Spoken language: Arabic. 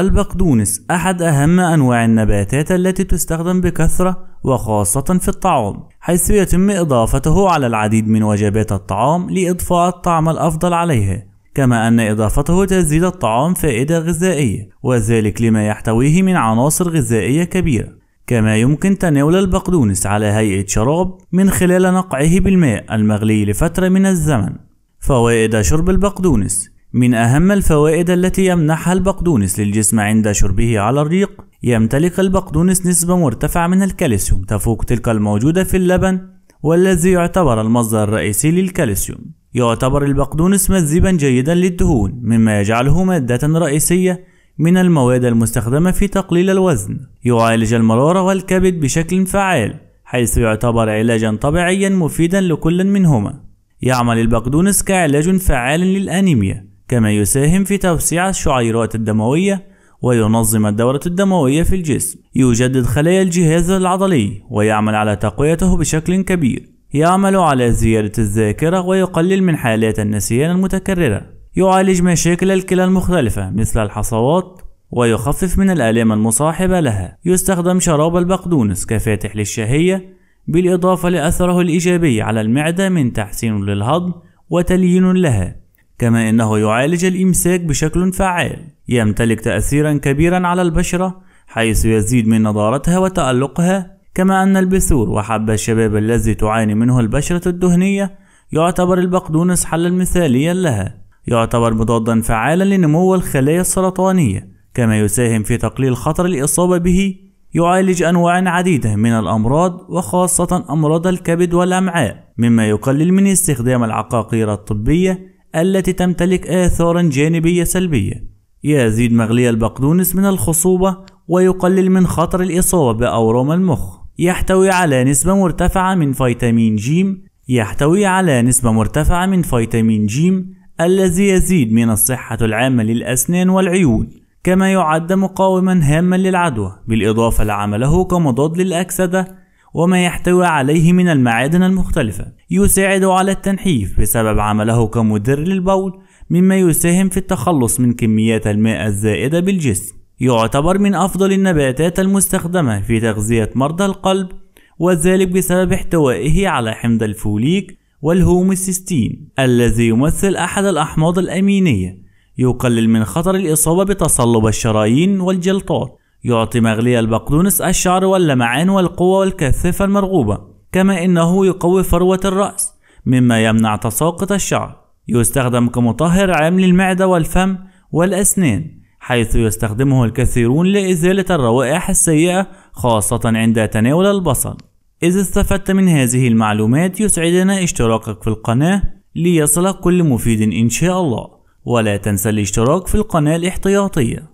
البقدونس أحد أهم أنواع النباتات التي تستخدم بكثرة وخاصة في الطعام حيث يتم إضافته على العديد من وجبات الطعام لإضفاء الطعم الأفضل عليها كما أن إضافته تزيد الطعام فائدة غذائية وذلك لما يحتويه من عناصر غذائية كبيرة كما يمكن تناول البقدونس على هيئة شراب من خلال نقعه بالماء المغلي لفترة من الزمن فوائد شرب البقدونس من أهم الفوائد التي يمنحها البقدونس للجسم عند شربه على الريق يمتلك البقدونس نسبة مرتفعة من الكالسيوم تفوق تلك الموجودة في اللبن والذي يعتبر المصدر الرئيسي للكالسيوم يعتبر البقدونس مذيبا جيدا للدهون مما يجعله مادة رئيسية من المواد المستخدمة في تقليل الوزن يعالج المرارة والكبد بشكل فعال حيث يعتبر علاجا طبيعيا مفيدا لكل منهما يعمل البقدونس كعلاج فعال للأنيميا كما يساهم في توسيع الشعيرات الدموية وينظم الدورة الدموية في الجسم يجدد خلايا الجهاز العضلي ويعمل على تقويته بشكل كبير يعمل على زيادة الذاكرة ويقلل من حالات النسيان المتكررة يعالج مشاكل الكلى المختلفة مثل الحصوات ويخفف من الآلام المصاحبة لها يستخدم شراب البقدونس كفاتح للشهية بالإضافة لأثره الإيجابي على المعدة من تحسين للهضم وتليين لها كما إنه يعالج الإمساك بشكل فعال يمتلك تأثيرا كبيرا على البشرة حيث يزيد من نضارتها وتألقها كما أن البثور وحب الشباب الذي تعاني منه البشرة الدهنية يعتبر البقدونس حلا مثاليا لها يعتبر مضادا فعالا لنمو الخلايا السرطانية كما يساهم في تقليل خطر الإصابة به يعالج أنواع عديدة من الأمراض وخاصة أمراض الكبد والأمعاء مما يقلل من استخدام العقاقير الطبية التي تمتلك آثارا جانبية سلبية يزيد مغلي البقدونس من الخصوبة ويقلل من خطر الإصابة بأورام المخ يحتوي على نسبة مرتفعة من فيتامين جيم يحتوي على نسبة مرتفعة من فيتامين جيم الذي يزيد من الصحة العامة للأسنان والعيون كما يعد مقاوما هاما للعدوى بالإضافة لعمله كمضاد للأكسدة وما يحتوي عليه من المعادن المختلفة يساعد على التنحيف بسبب عمله كمدر للبول مما يساهم في التخلص من كميات الماء الزائدة بالجسم يعتبر من أفضل النباتات المستخدمة في تغذية مرضى القلب وذلك بسبب احتوائه على حمض الفوليك والهوموسيستين الذي يمثل أحد الأحماض الأمينية يقلل من خطر الإصابة بتصلب الشرايين والجلطات يعطي مغلي البقدونس الشعر واللمعان والقوة والكثافة المرغوبة كما إنه يقوي فروة الرأس مما يمنع تساقط الشعر يستخدم كمطهر عام للمعدة والفم والأسنان حيث يستخدمه الكثيرون لإزالة الروائح السيئة خاصة عند تناول البصل إذا استفدت من هذه المعلومات يسعدنا اشتراكك في القناة ليصلك كل مفيد إن شاء الله ولا تنسى الاشتراك في القناة الاحتياطية